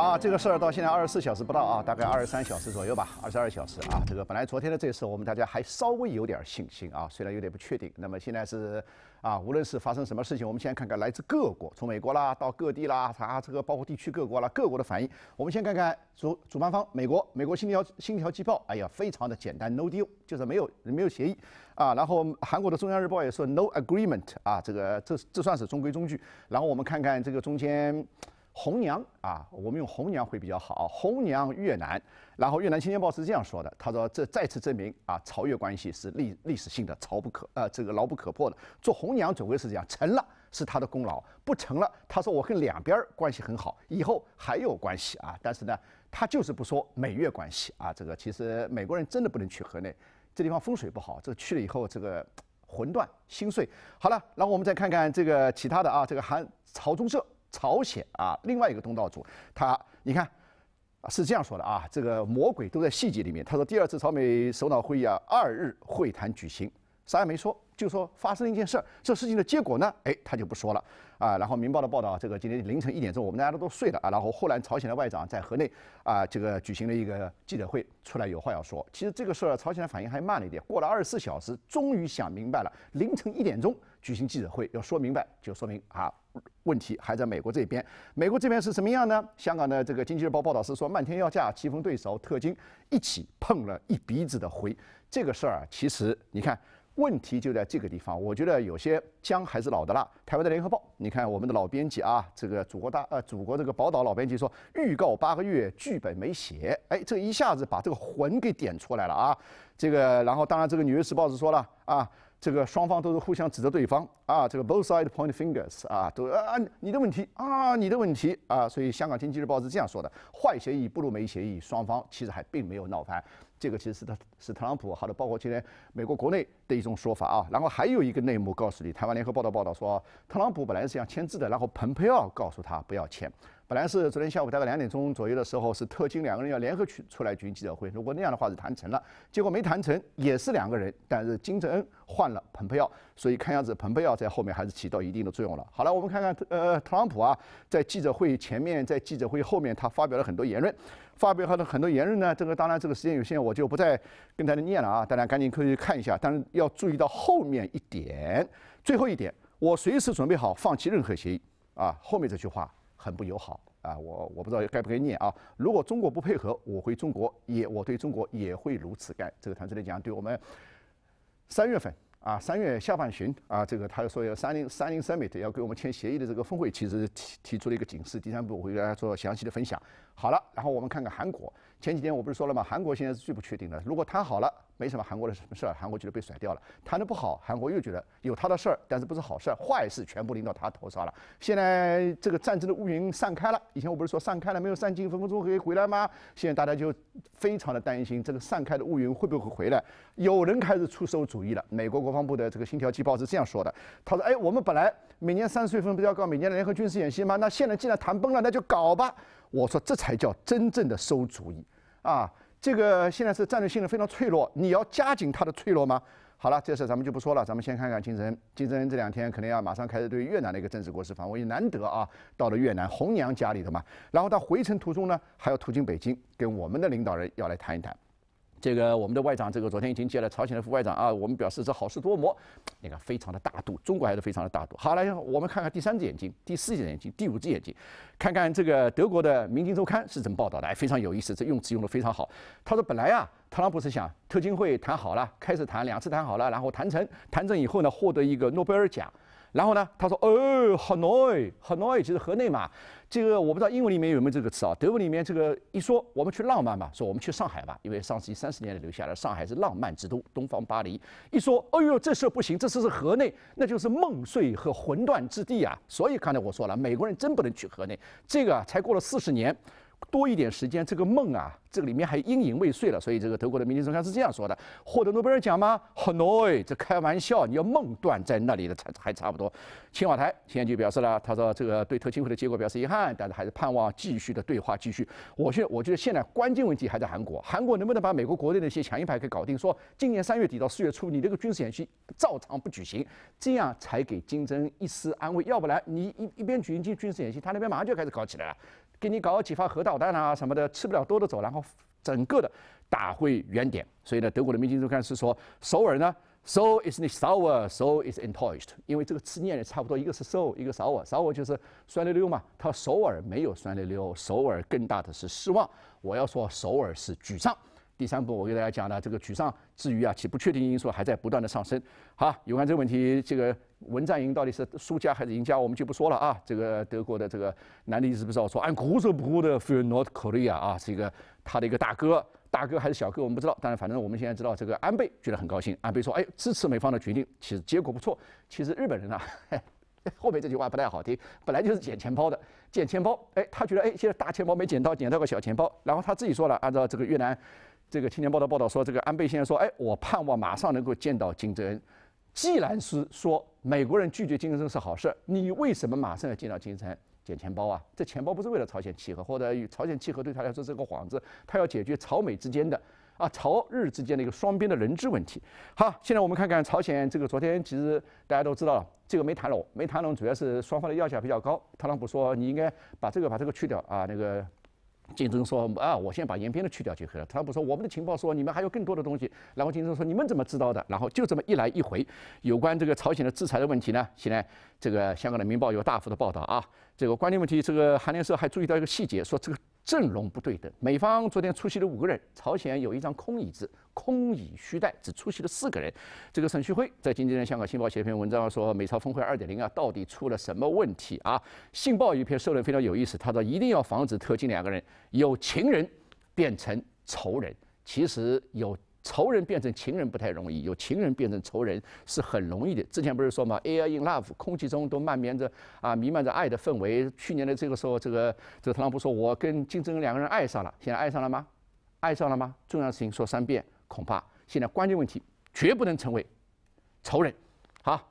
啊，这个事儿到现在二十四小时不到啊，大概二十三小时左右吧，二十二小时啊。这个本来昨天的这次，我们大家还稍微有点信心啊，虽然有点不确定。那么现在是，啊，无论是发生什么事情，我们先看看来自各国，从美国啦到各地啦，它这个包括地区各国啦，各国的反应。我们先看看主主办方美国，美国新条新条机报，哎呀，非常的简单，No Deal，就是没有没有协议啊。然后韩国的中央日报也说 No Agreement 啊，这个这这算是中规中矩。然后我们看看这个中间。红娘啊，我们用红娘会比较好。红娘越南，然后越南《青年报》是这样说的：他说，这再次证明啊，朝越关系是历历史性的，朝不可呃，这个牢不可破的。做红娘总归是这样，成了是他的功劳，不成了，他说我跟两边关系很好，以后还有关系啊。但是呢，他就是不说美越关系啊。这个其实美国人真的不能去河内，这地方风水不好，这去了以后这个魂断心碎。好了，然后我们再看看这个其他的啊，这个韩朝中社。朝鲜啊，另外一个东道主，他你看，是这样说的啊，这个魔鬼都在细节里面。他说，第二次朝美首脑会议啊，二日会谈举行。啥也没说，就说发生了一件事儿。这事情的结果呢？哎，他就不说了啊。然后《民报》的报道，这个今天凌晨一点钟，我们大家都都睡了啊。然后后来，朝鲜的外长在河内啊，这个举行了一个记者会，出来有话要说。其实这个事儿，朝鲜的反应还慢了一点，过了二十四小时，终于想明白了。凌晨一点钟举行记者会，要说明白，就说明啊，问题还在美国这边。美国这边是什么样呢？香港的这个《经济日报》报道是说，漫天要价，棋逢对手，特金一起碰了一鼻子的灰。这个事儿啊，其实你看。问题就在这个地方。我觉得有些姜还是老的辣。台湾的《联合报》，你看我们的老编辑啊，这个祖国大呃祖国这个宝岛老编辑说，预告八个月剧本没写，哎，这一下子把这个魂给点出来了啊。这个，然后当然这个《纽约时报》是说了啊，这个双方都是互相指责对方啊，这个 both s i d e point fingers 啊，都啊你的问题啊你的问题啊。所以《香港经济日报》是这样说的：坏协议不如没协议，双方其实还并没有闹翻。这个其实是他是特朗普，好的，包括今天美国国内的一种说法啊。然后还有一个内幕告诉你，台湾联合报道报道说，特朗普本来是想签字的，然后蓬佩奥告诉他不要签。本来是昨天下午大概两点钟左右的时候，是特金两个人要联合去出来举行记者会。如果那样的话是谈成了，结果没谈成，也是两个人，但是金正恩换了蓬佩奥，所以看样子蓬佩奥在后面还是起到一定的作用了。好了，我们看看呃特朗普啊，在记者会前面，在记者会后面，他发表了很多言论，发表他的很多言论呢。这个当然这个时间有限，我就不再跟大家念了啊，大家赶紧可以看一下。但是要注意到后面一点，最后一点，我随时准备好放弃任何协议啊，后面这句话。很不友好啊！我我不知道该不该念啊。如果中国不配合，我回中国也我对中国也会如此干。这个团率的讲，对我们三月份啊三月下半旬啊，这个他说要三零三零三 i t 要给我们签协议的这个峰会，其实提提出了一个警示。第三步我会给大家做详细的分享。好了，然后我们看看韩国。前几天我不是说了吗？韩国现在是最不确定的。如果谈好了，没什么韩国的什么事儿，韩国觉得被甩掉了；谈的不好，韩国又觉得有他的事儿，但是不是好事儿，坏事全部临到他头上了。现在这个战争的乌云散开了，以前我不是说散开了没有散尽，分分钟可以回来吗？现在大家就非常的担心这个散开的乌云会不会回来。有人开始出手主意了。美国国防部的这个《星条旗报》是这样说的：他说，哎，我们本来每年三月份不是要搞每年的联合军事演习吗？那现在既然谈崩了，那就搞吧。我说这才叫真正的馊主意，啊，这个现在是战略性的非常脆弱，你要加紧它的脆弱吗？好了，这事咱们就不说了，咱们先看看金正恩。金正恩这两天可能要马上开始对越南的一个政治国事访问，也难得啊，到了越南红娘家里头嘛。然后他回程途中呢，还要途经北京，跟我们的领导人要来谈一谈。这个我们的外长，这个昨天已经接了朝鲜的副外长啊，我们表示这好事多磨，你看非常的大度，中国还是非常的大度。好了，我们看看第三只眼睛、第四只眼睛、第五只眼睛，看看这个德国的《明镜周刊》是怎么报道的，哎，非常有意思，这用词用得非常好。他说本来啊，特朗普是想特金会谈好了，开始谈两次谈好了，然后谈成，谈成以后呢，获得一个诺贝尔奖。然后呢？他说：“哦，Hanoi，Hanoi，就是河内嘛。这个我不知道英文里面有没有这个词啊？德文里面这个一说，我们去浪漫吧，说我们去上海吧，因为上世纪三十年代留下来上海是浪漫之都，东方巴黎。一说，哎呦，这事不行，这次是河内，那就是梦碎和魂断之地啊。所以刚才我说了，美国人真不能去河内。这个啊，才过了四十年。”多一点时间，这个梦啊，这个里面还阴影未遂了。所以这个德国的民体中央是这样说的：获得诺贝尔奖吗很 a n 这开玩笑！你要梦断在那里的才还差不多。青瓦台前就表示了，他说这个对特青会的结果表示遗憾，但是还是盼望继续的对话继续。我觉我觉得现在关键问题还在韩国，韩国能不能把美国国内的一些强硬派给搞定？说今年三月底到四月初，你这个军事演习照常不举行，这样才给金正一丝安慰。要不然，你一一边举行军事演习，他那边马上就开始搞起来了。给你搞几发核导弹啊什么的，吃不了兜着走，然后整个的打回原点。所以呢，德国的《明镜周刊》是说，首尔呢，so is sour，so is entoused，因为这个字念的差不多，一个是 so，一个 sour，sour 就是酸溜溜嘛。他说首尔没有酸溜溜，首尔更大的是失望。我要说首尔是沮丧。第三步，我给大家讲了这个沮丧之余啊，其不确定因素还在不断的上升。好，有关这个问题，这个文战营到底是输家还是赢家，我们就不说了啊。这个德国的这个男的意思不知道说，哎，鼓手不鼓的，for North Korea 啊，是一个他的一个大哥，大哥还是小哥我们不知道，但是反正我们现在知道，这个安倍觉得很高兴。安倍说，哎，支持美方的决定，其实结果不错。其实日本人啊，后面这句话不太好听，本来就是捡钱包的，捡钱包，哎，他觉得哎，现在大钱包没捡到，捡到个小钱包，然后他自己说了，按照这个越南。这个青年报道报道说，这个安倍先生说：“哎，我盼望马上能够见到金正恩。既然是说美国人拒绝金正恩是好事，你为什么马上要见到金正恩捡钱包啊？这钱包不是为了朝鲜契合，或者与朝鲜契合对他来说是个幌子，他要解决朝美之间的啊朝日之间的一个双边的人质问题。好，现在我们看看朝鲜这个昨天，其实大家都知道了，这个没谈拢，没谈拢主要是双方的要价比较高。特朗普说你应该把这个把这个去掉啊那个。”金正说：“啊，我先把延边的去掉就可以了。”特朗普说：“我们的情报说你们还有更多的东西。”然后金正说：“你们怎么知道的？”然后就这么一来一回，有关这个朝鲜的制裁的问题呢？现在这个香港的《明报》有大幅的报道啊。这个关键问题，这个韩联社还注意到一个细节，说这个。阵容不对等，美方昨天出席了五个人，朝鲜有一张空椅子，空椅虚带，只出席了四个人。这个沈旭辉在《经济人》香港《信报》写一篇文章，说美朝峰会二点零啊，到底出了什么问题啊？信报一篇社论非常有意思，他说一定要防止特金两个人有情人变成仇人。其实有。仇人变成情人不太容易，有情人变成仇人是很容易的。之前不是说嘛，Air in Love，空气中都蔓延着啊，弥漫着爱的氛围。去年的这个时候，这个这个特朗普说，我跟金正恩两个人爱上了，现在爱上了吗？爱上了吗？重要的事情说三遍，恐怕现在关键问题绝不能成为仇人，好。